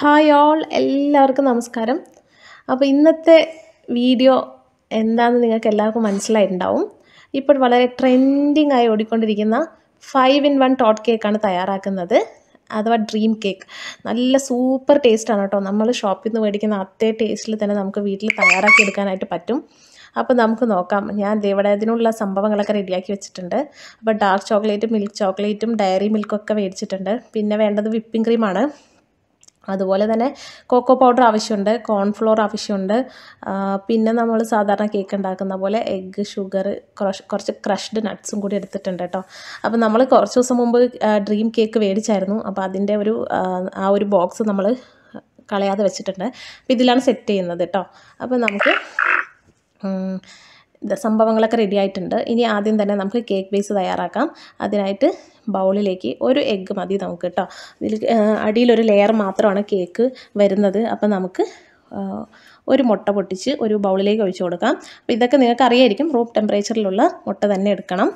hi all എല്ലാവർക്കും നമസ്കാരം അപ്പോൾ ഇന്നത്തെ വീഡിയോ എന്താണെന്ന് നിങ്ങൾക്ക് എല്ലാവർക്കും മനസ്സിലായിട്ടുണ്ടാവും ഇപ്പോൾ വളരെ ട്രെൻഡിങ് ആയി ഓടിക്കൊണ്ടിരിക്കുന്ന ഫൈവ് ഇൻ വൺ ടോട്ട് കേക്കാണ് തയ്യാറാക്കുന്നത് അഥവാ ഡ്രീം കേക്ക് നല്ല സൂപ്പർ ടേസ്റ്റാണ് കേട്ടോ നമ്മൾ ഷോപ്പിൽ നിന്ന് മേടിക്കുന്ന അതേ ടേസ്റ്റിൽ തന്നെ നമുക്ക് വീട്ടിൽ തയ്യാറാക്കി എടുക്കാനായിട്ട് പറ്റും അപ്പോൾ നമുക്ക് നോക്കാം ഞാൻ ഇവിടെ അതിനുള്ള സംഭവങ്ങളൊക്കെ റെഡിയാക്കി വെച്ചിട്ടുണ്ട് അപ്പോൾ ഡാർക്ക് ചോക്ലേറ്റും മിൽക്ക് ചോക്ലേറ്റും ഡയറി മിൽക്കൊക്കെ മേടിച്ചിട്ടുണ്ട് പിന്നെ വേണ്ടത് വിപ്പിംഗ് ക്രീമാണ് അതുപോലെ തന്നെ കോക്കോ പൗഡർ ആവശ്യമുണ്ട് കോൺഫ്ലോർ ആവശ്യമുണ്ട് പിന്നെ നമ്മൾ സാധാരണ കേക്ക് ഉണ്ടാക്കുന്ന പോലെ എഗ്ഗ് ഷുഗർ കുറച്ച് ക്രഷ്ഡ് നട്ട്സും കൂടി എടുത്തിട്ടുണ്ട് കേട്ടോ അപ്പോൾ നമ്മൾ കുറച്ച് ദിവസം മുമ്പ് ഡ്രീം കേക്ക് മേടിച്ചായിരുന്നു അപ്പോൾ അതിൻ്റെ ഒരു ആ ഒരു ബോക്സ് നമ്മൾ കളയാതെ വെച്ചിട്ടുണ്ട് അപ്പോൾ ഇതിലാണ് സെറ്റ് ചെയ്യുന്നത് കേട്ടോ അപ്പോൾ നമുക്ക് സംഭവങ്ങളൊക്കെ റെഡി ആയിട്ടുണ്ട് ഇനി ആദ്യം തന്നെ നമുക്ക് കേക്ക് ബേസ് തയ്യാറാക്കാം അതിനായിട്ട് ബൗളിലേക്ക് ഒരു എഗ്ഗ് മതി നമുക്ക് കേട്ടോ ഇതിൽ അടിയിലൊരു ലെയർ മാത്രമാണ് കേക്ക് വരുന്നത് അപ്പം നമുക്ക് ഒരു മുട്ട പൊട്ടിച്ച് ഒരു ബൗളിലേക്ക് ഒഴിച്ചു കൊടുക്കാം അപ്പോൾ ഇതൊക്കെ നിങ്ങൾക്ക് അറിയായിരിക്കും റൂം ടെമ്പറേച്ചറിലുള്ള മുട്ട തന്നെ എടുക്കണം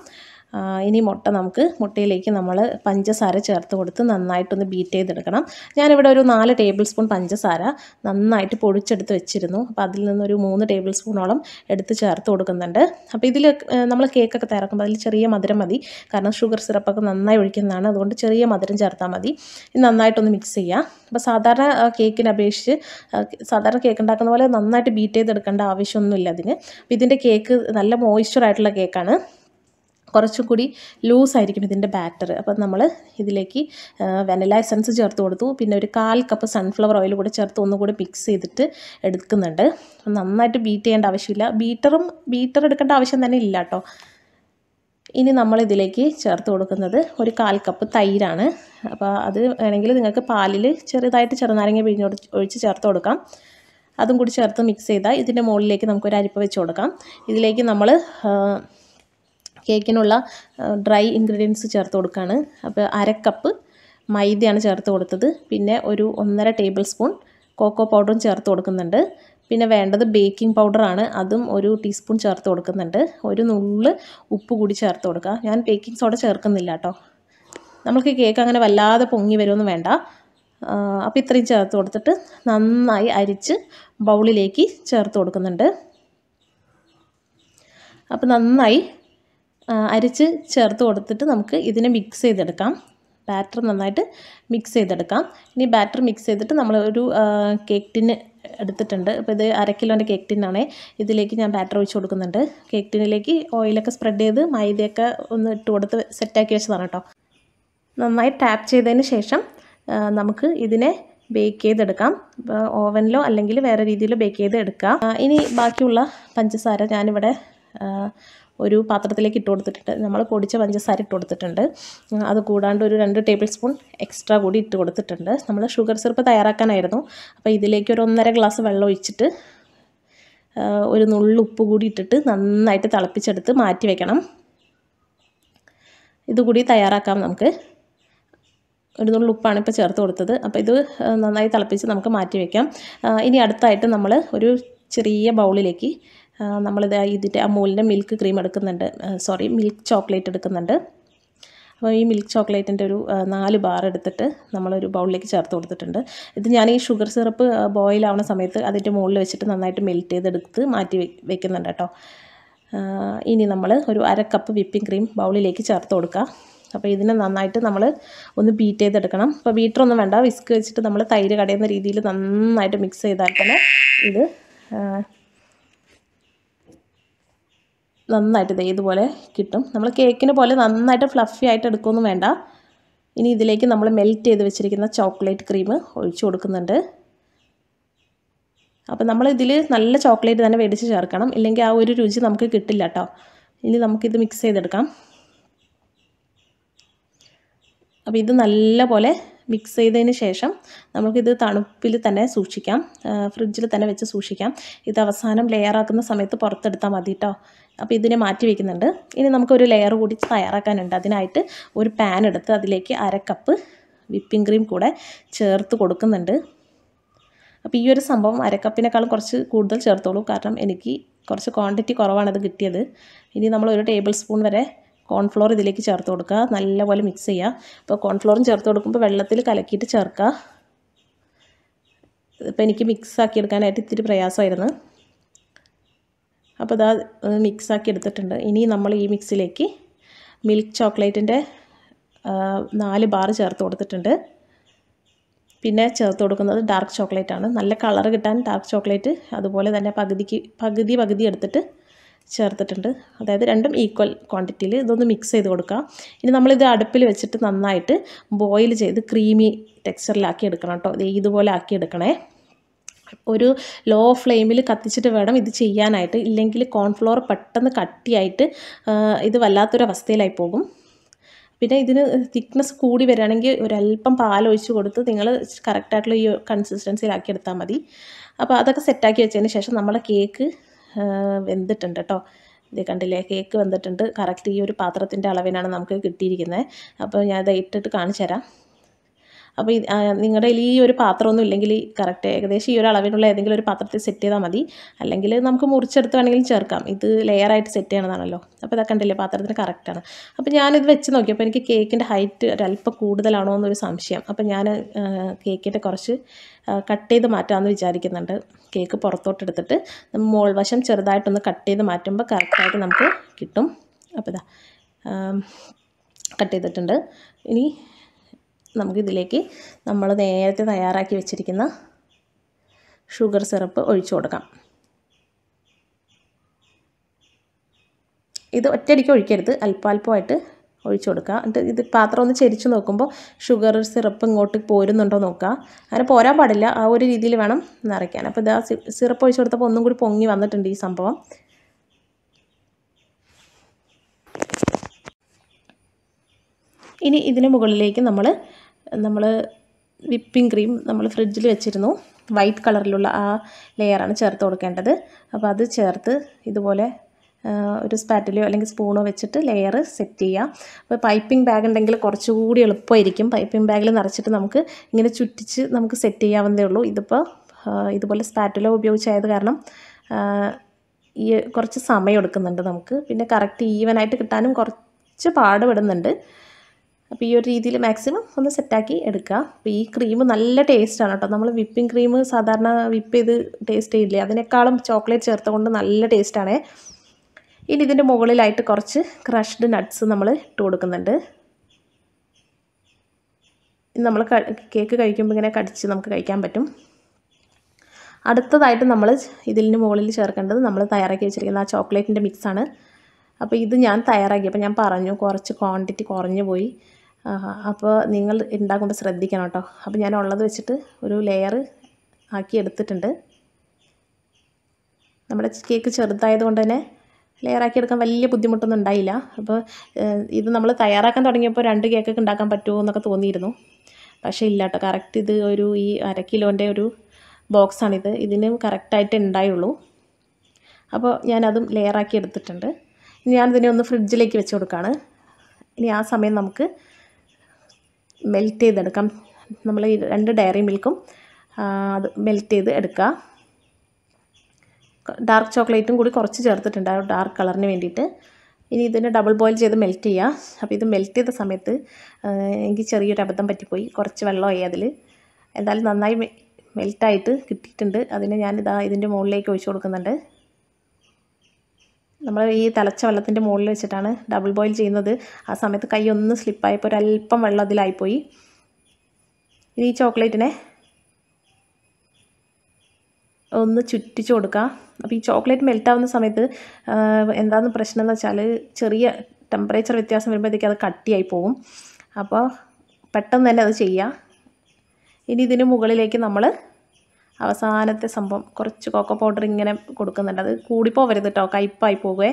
ഇനി മുട്ട നമുക്ക് മുട്ടയിലേക്ക് നമ്മൾ പഞ്ചസാര ചേർത്ത് കൊടുത്ത് നന്നായിട്ടൊന്ന് ബീറ്റ് ചെയ്തെടുക്കണം ഞാനിവിടെ ഒരു നാല് ടേബിൾ സ്പൂൺ പഞ്ചസാര നന്നായിട്ട് പൊടിച്ചെടുത്ത് വെച്ചിരുന്നു അപ്പോൾ അതിൽ നിന്നൊരു മൂന്ന് ടേബിൾ സ്പൂണോളം എടുത്ത് ചേർത്ത് കൊടുക്കുന്നുണ്ട് അപ്പോൾ ഇതിൽ നമ്മൾ കേക്കൊക്കെ തയ്യാറാക്കുമ്പോൾ അതിൽ ചെറിയ മധുരം മതി കാരണം ഷുഗർ സിറപ്പൊക്കെ നന്നായി ഒഴിക്കുന്നതാണ് അതുകൊണ്ട് ചെറിയ മധുരം ചേർത്താൽ മതി ഇത് നന്നായിട്ടൊന്ന് മിക്സ് ചെയ്യാം അപ്പോൾ സാധാരണ കേക്കിനെ അപേക്ഷിച്ച് സാധാരണ കേക്ക് ഉണ്ടാക്കുന്ന പോലെ നന്നായിട്ട് ബീറ്റ് ചെയ്തെടുക്കേണ്ട ആവശ്യമൊന്നുമില്ല അതിന് അപ്പോൾ ഇതിൻ്റെ കേക്ക് നല്ല ആയിട്ടുള്ള കേക്കാണ് കുറച്ചും കൂടി ലൂസായിരിക്കും ഇതിൻ്റെ ബാറ്റർ അപ്പം നമ്മൾ ഇതിലേക്ക് വെനല എസൻസ് ചേർത്ത് കൊടുത്തു പിന്നെ ഒരു കാൽ കപ്പ് സൺഫ്ലവർ ഓയിൽ കൂടെ ചേർത്ത് ഒന്നുകൂടി മിക്സ് ചെയ്തിട്ട് എടുക്കുന്നുണ്ട് നന്നായിട്ട് ബീറ്റ് ചെയ്യേണ്ട ആവശ്യമില്ല ബീറ്ററും ബീറ്റർ എടുക്കേണ്ട ആവശ്യം തന്നെ ഇല്ല കേട്ടോ ഇനി നമ്മൾ ഇതിലേക്ക് ചേർത്ത് കൊടുക്കുന്നത് ഒരു കാൽ കപ്പ് തൈരാണ് അപ്പോൾ അത് വേണമെങ്കിൽ നിങ്ങൾക്ക് പാലിൽ ചെറുതായിട്ട് ചെറുനാരങ്ങ പിഴിഞ്ഞ് ഒഴിച്ച് ചേർത്ത് കൊടുക്കാം അതും കൂടി ചേർത്ത് മിക്സ് ചെയ്താൽ ഇതിൻ്റെ മുകളിലേക്ക് നമുക്കൊരു അരിപ്പ വെച്ച് കൊടുക്കാം ഇതിലേക്ക് നമ്മൾ കേക്കിനുള്ള ഡ്രൈ ഇൻഗ്രീഡിയൻസ് ചേർത്ത് കൊടുക്കുകയാണ് അപ്പോൾ അരക്കപ്പ് മൈദയാണ് ചേർത്ത് കൊടുത്തത് പിന്നെ ഒരു ഒന്നര ടേബിൾ സ്പൂൺ കോക്കോ പൗഡറും ചേർത്ത് കൊടുക്കുന്നുണ്ട് പിന്നെ വേണ്ടത് ബേക്കിംഗ് പൗഡറാണ് അതും ഒരു ടീസ്പൂൺ ചേർത്ത് കൊടുക്കുന്നുണ്ട് ഒരു നുള്ളിൽ ഉപ്പ് കൂടി ചേർത്ത് കൊടുക്കുക ഞാൻ ബേക്കിംഗ് സോഡ ചേർക്കുന്നില്ല കേട്ടോ നമുക്ക് കേക്ക് അങ്ങനെ വല്ലാതെ പൊങ്ങി വരുമെന്ന് വേണ്ട അപ്പോൾ ഇത്രയും ചേർത്ത് കൊടുത്തിട്ട് നന്നായി അരിച്ച് ബൗളിലേക്ക് ചേർത്ത് കൊടുക്കുന്നുണ്ട് അപ്പോൾ നന്നായി അരിച്ച് ചേർത്ത് കൊടുത്തിട്ട് നമുക്ക് ഇതിനെ മിക്സ് ചെയ്തെടുക്കാം ബാറ്റർ നന്നായിട്ട് മിക്സ് ചെയ്തെടുക്കാം ഇനി ബാറ്റർ മിക്സ് ചെയ്തിട്ട് നമ്മൾ ഒരു കേക്ക് ടിന് എടുത്തിട്ടുണ്ട് അപ്പോൾ ഇത് അര കിലോൻ്റെ കേക്ക് ടിന്നാണ് ഇതിലേക്ക് ഞാൻ ബാറ്റർ ഒഴിച്ച് കൊടുക്കുന്നുണ്ട് കേക്ക് ടിന്നിലേക്ക് ഓയിലൊക്കെ സ്പ്രെഡ് ചെയ്ത് മൈദയൊക്കെ ഒന്ന് ഇട്ട് കൊടുത്ത് സെറ്റാക്കി വെച്ചതാണ് കേട്ടോ നന്നായി ടാപ്പ് ചെയ്തതിന് ശേഷം നമുക്ക് ഇതിനെ ബേക്ക് ചെയ്തെടുക്കാം ഓവനിലോ അല്ലെങ്കിൽ വേറെ രീതിയിലോ ബേക്ക് ചെയ്ത് എടുക്കാം ഇനി ബാക്കിയുള്ള പഞ്ചസാര ഞാനിവിടെ ഒരു പാത്രത്തിലേക്ക് ഇട്ട് കൊടുത്തിട്ടുണ്ട് നമ്മൾ പൊടിച്ച പഞ്ചസാര ഇട്ട് കൊടുത്തിട്ടുണ്ട് അത് കൂടാണ്ട് ഒരു രണ്ട് ടേബിൾ സ്പൂൺ എക്സ്ട്രാ കൂടി ഇട്ട് കൊടുത്തിട്ടുണ്ട് നമ്മൾ ഷുഗർ സിറപ്പ് തയ്യാറാക്കാനായിരുന്നു അപ്പോൾ ഇതിലേക്ക് ഒരു ഒന്നര ഗ്ലാസ് വെള്ളം ഒഴിച്ചിട്ട് ഒരു നുള്ളു ഉപ്പ് കൂടി ഇട്ടിട്ട് നന്നായിട്ട് തിളപ്പിച്ചെടുത്ത് മാറ്റി വെക്കണം ഇതുകൂടി തയ്യാറാക്കാം നമുക്ക് ഒരു നുള്ളു ഉപ്പാണ് ഇപ്പോൾ ചേർത്ത് കൊടുത്തത് അപ്പോൾ ഇത് നന്നായി തിളപ്പിച്ച് നമുക്ക് മാറ്റി വയ്ക്കാം ഇനി അടുത്തായിട്ട് നമ്മൾ ഒരു ചെറിയ ബൗളിലേക്ക് നമ്മളിത് ഇതിൻ്റെ അമൂലിൻ്റെ മിൽക്ക് ക്രീം എടുക്കുന്നുണ്ട് സോറി മിൽക്ക് ചോക്ലേറ്റ് എടുക്കുന്നുണ്ട് അപ്പോൾ ഈ മിൽക്ക് ചോക്ലേറ്റിൻ്റെ ഒരു നാല് ബാർ എടുത്തിട്ട് നമ്മളൊരു ബൗളിലേക്ക് ചേർത്ത് കൊടുത്തിട്ടുണ്ട് ഇത് ഞാൻ ഈ ഷുഗർ സിറപ്പ് ബോയിലാവുന്ന സമയത്ത് അതിൻ്റെ മുകളിൽ വെച്ചിട്ട് നന്നായിട്ട് മെൽറ്റ് ചെയ്തെടുത്ത് മാറ്റി വെക്കുന്നുണ്ട് കേട്ടോ ഇനി നമ്മൾ ഒരു അര കപ്പ് വിപ്പിംഗ് ക്രീം ബൗളിലേക്ക് ചേർത്ത് കൊടുക്കുക അപ്പോൾ ഇതിനെ നന്നായിട്ട് നമ്മൾ ഒന്ന് ബീറ്റ് ചെയ്തെടുക്കണം അപ്പോൾ ബീറ്ററൊന്നും വേണ്ട വിസ്ക് വെച്ചിട്ട് നമ്മൾ തൈര് കടയുന്ന രീതിയിൽ നന്നായിട്ട് മിക്സ് ചെയ്താൽ തന്നെ ഇത് നന്നായിട്ട് ഇതുപോലെ കിട്ടും നമ്മൾ കേക്കിന് പോലെ നന്നായിട്ട് ഫ്ലഫി ആയിട്ട് എടുക്കുമെന്ന് വേണ്ട ഇനി ഇതിലേക്ക് നമ്മൾ മെൽറ്റ് ചെയ്ത് വെച്ചിരിക്കുന്ന ചോക്ലേറ്റ് ക്രീം ഒഴിച്ചു കൊടുക്കുന്നുണ്ട് അപ്പോൾ നമ്മൾ ഇതിൽ നല്ല ചോക്ലേറ്റ് തന്നെ മേടിച്ച് ചേർക്കണം ഇല്ലെങ്കിൽ ആ ഒരു രുചി നമുക്ക് കിട്ടില്ല കേട്ടോ ഇനി നമുക്കിത് മിക്സ് ചെയ്തെടുക്കാം അപ്പോൾ ഇത് നല്ല പോലെ മിക്സ് ചെയ്തതിന് ശേഷം നമുക്കിത് തണുപ്പിൽ തന്നെ സൂക്ഷിക്കാം ഫ്രിഡ്ജിൽ തന്നെ വെച്ച് സൂക്ഷിക്കാം ഇത് അവസാനം ലെയറാക്കുന്ന സമയത്ത് പുറത്തെടുത്താൽ മതി കേട്ടോ അപ്പോൾ ഇതിനെ മാറ്റി വയ്ക്കുന്നുണ്ട് ഇനി നമുക്കൊരു ലെയർ കൂടി തയ്യാറാക്കാനുണ്ട് അതിനായിട്ട് ഒരു പാൻ എടുത്ത് അതിലേക്ക് അര കപ്പ് വിപ്പിംഗ് ക്രീം കൂടെ ചേർത്ത് കൊടുക്കുന്നുണ്ട് അപ്പോൾ ഈ ഒരു സംഭവം അരക്കപ്പിനേക്കാളും കുറച്ച് കൂടുതൽ ചേർത്തോളൂ കാരണം എനിക്ക് കുറച്ച് ക്വാണ്ടിറ്റി കുറവാണത് കിട്ടിയത് ഇനി നമ്മൾ ഒരു ടേബിൾ സ്പൂൺ വരെ കോൺഫ്ലോർ ഇതിലേക്ക് ചേർത്ത് കൊടുക്കുക നല്ലപോലെ മിക്സ് ചെയ്യുക അപ്പോൾ കോൺഫ്ലോറും ചേർത്ത് കൊടുക്കുമ്പോൾ വെള്ളത്തിൽ കലക്കിയിട്ട് ചേർക്കുക ഇപ്പോൾ എനിക്ക് മിക്സ് ആക്കി എടുക്കാനായിട്ട് ഇത്തിരി പ്രയാസമായിരുന്നു അപ്പോൾ ഇതാ മിക്സ് ആക്കി എടുത്തിട്ടുണ്ട് ഇനി നമ്മൾ ഈ മിക്സിലേക്ക് മിൽക്ക് ചോക്ലേറ്റിൻ്റെ നാല് ബാർ ചേർത്ത് കൊടുത്തിട്ടുണ്ട് പിന്നെ ചേർത്ത് കൊടുക്കുന്നത് ഡാർക്ക് ചോക്ലേറ്റാണ് നല്ല കളർ കിട്ടാൻ ഡാർക്ക് ചോക്ലേറ്റ് അതുപോലെ തന്നെ പകുതിക്ക് പകുതി പകുതി എടുത്തിട്ട് ചേർത്തിട്ടുണ്ട് അതായത് രണ്ടും ഈക്വൽ ക്വാണ്ടിറ്റിയിൽ ഇതൊന്ന് മിക്സ് ചെയ്ത് കൊടുക്കാം ഇനി നമ്മളിത് അടുപ്പിൽ വെച്ചിട്ട് നന്നായിട്ട് ബോയിൽ ചെയ്ത് ക്രീമി ടെക്സ്ചറിലാക്കി എടുക്കണം കേട്ടോ ഇതുപോലെ ആക്കി എടുക്കണേ ഒരു ലോ ഫ്ലെയിമിൽ കത്തിച്ചിട്ട് വേണം ഇത് ചെയ്യാനായിട്ട് ഇല്ലെങ്കിൽ കോൺഫ്ലോർ പെട്ടെന്ന് കട്ടിയായിട്ട് ഇത് വല്ലാത്തൊരു അവസ്ഥയിലായി പോകും പിന്നെ ഇതിന് തിക്നെസ് കൂടി വരികയാണെങ്കിൽ ഒരല്പം പാലൊഴിച്ച് കൊടുത്ത് നിങ്ങൾ കറക്റ്റായിട്ടുള്ള ഈ കൺസിസ്റ്റൻസിയിലാക്കി എടുത്താൽ മതി അപ്പോൾ അതൊക്കെ സെറ്റാക്കി വെച്ചതിന് ശേഷം നമ്മുടെ കേക്ക് വെന്തിട്ടുണ്ട് കേട്ടോ ഇത് കണ്ടില്ലേ കേക്ക് വന്നിട്ടുണ്ട് കറക്റ്റ് ഈ ഒരു പാത്രത്തിൻ്റെ അളവിനാണ് നമുക്ക് കിട്ടിയിരിക്കുന്നത് അപ്പോൾ ഞാൻ ഇത് ഇട്ടിട്ട് കാണിച്ചു തരാം അപ്പോൾ നിങ്ങളുടെ ഈ ഒരു പാത്രമൊന്നും ഇല്ലെങ്കിൽ കറക്റ്റ് ഏകദേശം ഈ ഒരു അളവിനുള്ള ഏതെങ്കിലും ഒരു പാത്രത്തിൽ സെറ്റ് ചെയ്താൽ മതി അല്ലെങ്കിൽ നമുക്ക് മുറിച്ചെടുത്ത് വേണമെങ്കിലും ചേർക്കാം ഇത് ലെയറായിട്ട് സെറ്റ് ചെയ്യണതാണല്ലോ അപ്പോൾ ഇതൊക്കെ കണ്ടില്ലേ പാത്രത്തിന് കറക്റ്റാണ് അപ്പോൾ ഞാനിത് വെച്ച് നോക്കിയപ്പോൾ എനിക്ക് കേക്കിൻ്റെ ഹൈറ്റ് ഒരല്പം കൂടുതലാണോ എന്നൊരു സംശയം അപ്പോൾ ഞാൻ കേക്കിൻ്റെ കുറച്ച് കട്ട് ചെയ്ത് മാറ്റാമെന്ന് വിചാരിക്കുന്നുണ്ട് കേക്ക് പുറത്തോട്ടെടുത്തിട്ട് മോൾ വശം ചെറുതായിട്ടൊന്ന് കട്ട് ചെയ്ത് മാറ്റുമ്പോൾ കറക്റ്റായിട്ട് നമുക്ക് കിട്ടും അപ്പോൾ ഇതാ കട്ട് ചെയ്തിട്ടുണ്ട് ഇനി നമുക്കിതിലേക്ക് നമ്മൾ നേരത്തെ തയ്യാറാക്കി വെച്ചിരിക്കുന്ന ഷുഗർ സിറപ്പ് ഒഴിച്ചു കൊടുക്കാം ഇത് ഒറ്റയടിക്ക് ഒഴിക്കരുത് അല്പാൽപ്പമായിട്ട് ഒഴിച്ചു കൊടുക്കുക എന്നിട്ട് ഇത് പാത്രം ഒന്ന് ചെരിച്ച് നോക്കുമ്പോൾ ഷുഗർ സിറപ്പ് ഇങ്ങോട്ട് പോരുന്നുണ്ടോ നോക്കുക അങ്ങനെ പോരാൻ പാടില്ല ആ ഒരു രീതിയിൽ വേണം നിറയ്ക്കാൻ അപ്പോൾ ഇത് ആ സിറപ്പ് ഒഴിച്ചു കൊടുത്തപ്പോൾ ഒന്നും കൂടി പൊങ്ങി വന്നിട്ടുണ്ട് ഈ സംഭവം ഇനി ഇതിന് മുകളിലേക്ക് നമ്മൾ നമ്മൾ വിപ്പിംഗ് ക്രീം നമ്മൾ ഫ്രിഡ്ജിൽ വെച്ചിരുന്നു വൈറ്റ് കളറിലുള്ള ആ ലെയറാണ് ചേർത്ത് കൊടുക്കേണ്ടത് അപ്പോൾ അത് ചേർത്ത് ഇതുപോലെ ഒരു സ്പാറ്റിലയോ അല്ലെങ്കിൽ സ്പൂണോ വെച്ചിട്ട് ലെയർ സെറ്റ് ചെയ്യുക അപ്പോൾ പൈപ്പിംഗ് ബാഗ് ഉണ്ടെങ്കിൽ കുറച്ചുകൂടി എളുപ്പമായിരിക്കും പൈപ്പിംഗ് ബാഗിൽ നിറച്ചിട്ട് നമുക്ക് ഇങ്ങനെ ചുറ്റിച്ച് നമുക്ക് സെറ്റ് ചെയ്യാവുന്നതേ ഉള്ളൂ ഇതിപ്പോൾ ഇതുപോലെ സ്പാറ്റിലോ ഉപയോഗിച്ചായത് കാരണം ഈ കുറച്ച് സമയം എടുക്കുന്നുണ്ട് നമുക്ക് പിന്നെ കറക്റ്റ് ഈവനായിട്ട് കിട്ടാനും കുറച്ച് പാടുപെടുന്നുണ്ട് അപ്പോൾ ഈ ഒരു രീതിയിൽ മാക്സിമം ഒന്ന് സെറ്റാക്കി എടുക്കുക അപ്പോൾ ഈ ക്രീം നല്ല ടേസ്റ്റാണ് കേട്ടോ നമ്മൾ വിപ്പിംഗ് ക്രീം സാധാരണ വിപ്പ് ചെയ്ത് ടേസ്റ്റ് ചെയ്യില്ലേ അതിനേക്കാളും ചോക്ലേറ്റ് ചേർത്തുകൊണ്ട് നല്ല ടേസ്റ്റാണേ ഇനി ഇതിൻ്റെ മുകളിലായിട്ട് കുറച്ച് ക്രഷ്ഡ് നട്ട്സ് നമ്മൾ ഇട്ട് കൊടുക്കുന്നുണ്ട് നമ്മൾ കേക്ക് കഴിക്കുമ്പോൾ ഇങ്ങനെ കടിച്ച് നമുക്ക് കഴിക്കാൻ പറ്റും അടുത്തതായിട്ട് നമ്മൾ ഇതിൻ്റെ മുകളിൽ ചേർക്കേണ്ടത് നമ്മൾ തയ്യാറാക്കി വെച്ചിരിക്കുന്ന ആ ചോക്ലേറ്റിൻ്റെ മിക്സാണ് അപ്പോൾ ഇത് ഞാൻ തയ്യാറാക്കി അപ്പോൾ ഞാൻ പറഞ്ഞു കുറച്ച് ക്വാണ്ടിറ്റി കുറഞ്ഞു പോയി അപ്പോൾ നിങ്ങൾ ഉണ്ടാക്കുമ്പോൾ ശ്രദ്ധിക്കണം കേട്ടോ അപ്പോൾ ഞാൻ ഉള്ളത് വെച്ചിട്ട് ഒരു ലെയർ ആക്കി എടുത്തിട്ടുണ്ട് നമ്മുടെ കേക്ക് ചെറുതായത് കൊണ്ട് തന്നെ ലെയറാക്കി എടുക്കാൻ വലിയ ബുദ്ധിമുട്ടൊന്നും ഉണ്ടായില്ല അപ്പോൾ ഇത് നമ്മൾ തയ്യാറാക്കാൻ തുടങ്ങിയപ്പോൾ രണ്ട് കേക്കൊക്കെ ഉണ്ടാക്കാൻ പറ്റുമോ എന്നൊക്കെ തോന്നിയിരുന്നു പക്ഷേ ഇല്ല കേട്ടോ കറക്റ്റ് ഇത് ഒരു ഈ അര കിലോൻ്റെ ഒരു ബോക്സാണിത് ഇതിന് കറക്റ്റായിട്ട് ഉണ്ടായുള്ളൂ അപ്പോൾ ഞാനതും ലെയറാക്കി എടുത്തിട്ടുണ്ട് ഞാനിതിനെ ഒന്ന് ഫ്രിഡ്ജിലേക്ക് വെച്ച് കൊടുക്കുകയാണ് ഇനി ആ സമയം നമുക്ക് മെൽറ്റ് ചെയ്തെടുക്കാം നമ്മൾ ഈ രണ്ട് ഡയറി മിൽക്കും അത് മെൽറ്റ് ചെയ്ത് എടുക്കുക ഡാർക്ക് ചോക്ലേറ്റും കൂടി കുറച്ച് ചേർത്തിട്ടുണ്ട് ആ ഡാർക്ക് കളറിന് വേണ്ടിയിട്ട് ഇനി ഇതിനെ ഡബിൾ ബോയിൽ ചെയ്ത് മെൽറ്റ് ചെയ്യുക അപ്പോൾ ഇത് മെൽറ്റ് ചെയ്ത സമയത്ത് എനിക്ക് ചെറിയൊരു അബദ്ധം പറ്റിപ്പോയി കുറച്ച് വെള്ളമായി അതിൽ എന്തായാലും നന്നായി മെൽറ്റായിട്ട് കിട്ടിയിട്ടുണ്ട് അതിനെ ഞാനിതാ ഇതിൻ്റെ മുകളിലേക്ക് ഒഴിച്ചു കൊടുക്കുന്നുണ്ട് നമ്മൾ ഈ തിളച്ച വെള്ളത്തിൻ്റെ മുകളിൽ വെച്ചിട്ടാണ് ഡബിൾ ബോയിൽ ചെയ്യുന്നത് ആ സമയത്ത് കൈ ഒന്ന് സ്ലിപ്പായപ്പോൾ ഒരല്പം വെള്ളം അതിലായിപ്പോയി ഇനി ഈ ചോക്ലേറ്റിനെ ഒന്ന് ചുറ്റിച്ചു കൊടുക്കുക അപ്പോൾ ഈ ചോക്ലേറ്റ് മെൽറ്റാവുന്ന സമയത്ത് എന്താണെന്ന് പ്രശ്നം എന്ന് വെച്ചാൽ ചെറിയ ടെമ്പറേച്ചർ വ്യത്യാസം വരുമ്പോഴത്തേക്കും അത് കട്ടിയായി പോകും അപ്പോൾ പെട്ടെന്ന് തന്നെ അത് ചെയ്യുക ഇനി ഇതിന് മുകളിലേക്ക് നമ്മൾ അവസാനത്തെ സംഭവം കുറച്ച് കോക്ക പൗഡർ ഇങ്ങനെ കൊടുക്കുന്നുണ്ട് അത് കൂടിപ്പോവരുത് കേട്ടോ കയ്പായി പോകുവേ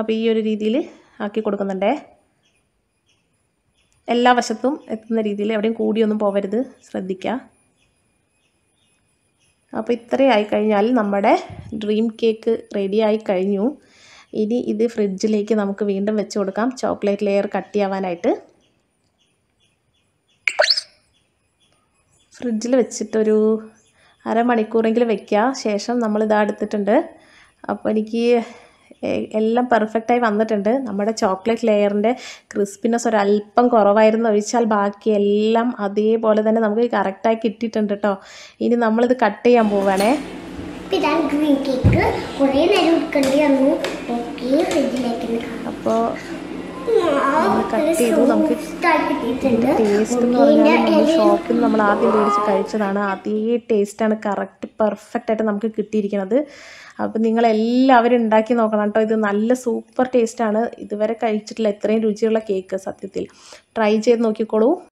അപ്പോൾ ഈ ഒരു രീതിയിൽ ആക്കി കൊടുക്കുന്നുണ്ടേ എല്ലാ വശത്തും എത്തുന്ന രീതിയിൽ എവിടെയും കൂടിയൊന്നും പോവരുത് ശ്രദ്ധിക്കുക അപ്പോൾ ഇത്രയായി കഴിഞ്ഞാൽ നമ്മുടെ ഡ്രീം കേക്ക് റെഡിയായി കഴിഞ്ഞു ഇനി ഇത് ഫ്രിഡ്ജിലേക്ക് നമുക്ക് വീണ്ടും വെച്ച് കൊടുക്കാം ചോക്ലേറ്റ് ലെയർ കട്ട് ചെയ്യാനായിട്ട് ഫ്രിഡ്ജിൽ വെച്ചിട്ടൊരു അരമണിക്കൂറെങ്കിലും വെക്കുക ശേഷം നമ്മളിത് എടുത്തിട്ടുണ്ട് അപ്പോൾ എനിക്ക് എല്ലാം പെർഫെക്റ്റായി വന്നിട്ടുണ്ട് നമ്മുടെ ചോക്ലേറ്റ് ലെയറിൻ്റെ ക്രിസ്പിനെസ് ഒരല്പം കുറവായിരുന്നു ഒഴിച്ചാൽ ബാക്കി എല്ലാം അതേപോലെ തന്നെ നമുക്ക് കറക്റ്റായി കിട്ടിയിട്ടുണ്ട് കേട്ടോ ഇനി നമ്മളിത് കട്ട് ചെയ്യാൻ പോവുകയാണേ ഗ്രീൻ കേക്ക് കുറേ നേരം അപ്പോൾ കട്ട് ചെയ്തു നമുക്ക് ടേസ്റ്റ് എന്ന് പറഞ്ഞാൽ നമ്മൾ ഷോപ്പിൽ നമ്മൾ ആദ്യം മേടിച്ച് കഴിച്ചതാണ് അതേ ടേസ്റ്റാണ് കറക്റ്റ് പെർഫെക്റ്റ് ആയിട്ട് നമുക്ക് കിട്ടിയിരിക്കുന്നത് അപ്പം എല്ലാവരും ഉണ്ടാക്കി നോക്കണം കേട്ടോ ഇത് നല്ല സൂപ്പർ ടേസ്റ്റാണ് ഇതുവരെ കഴിച്ചിട്ടില്ല ഇത്രയും രുചിയുള്ള കേക്ക് സത്യത്തിൽ ട്രൈ ചെയ്ത് നോക്കിക്കോളൂ